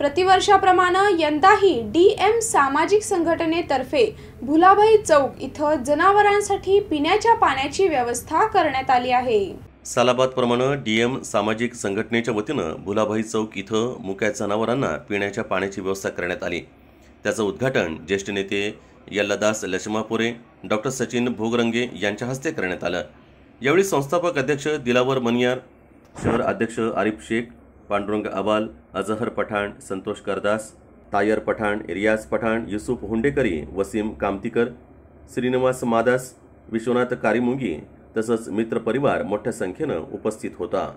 प्रतिवर्षाप्रमाणे यंदाही D M सामाजिक संघटनेतर्फे भुलाबाई चौक इथं जनावरांसाठी पिण्याच्या पाण्याची व्यवस्था करण्यात आली आहे सालाबादप्रमाणे डी एम सामाजिक संघटनेच्या वतीनं भुलाबाई चौक इथं मुक्या जनावरांना पिण्याच्या पाण्याची व्यवस्था करण्यात आली त्याचं उद्घाटन ज्येष्ठ नेते यल्लादास लक्ष्मापुरे डॉक्टर सचिन भोगरंगे यांच्या हस्ते करण्यात आलं यावेळी संस्थापक अध्यक्ष दिलावर मनियार शहर अध्यक्ष आरिफ शेख पांडुरंग अबाल अजहर पठाण संतोष करदास तायर पठाण रियाज पठाण युसुफ हुंडेकरी वसीम कामतीकर श्रीनिवास मादास विश्वनाथ कारिमुंगी तसंच मित्रपरिवार मोठ्या संख्येनं उपस्थित होता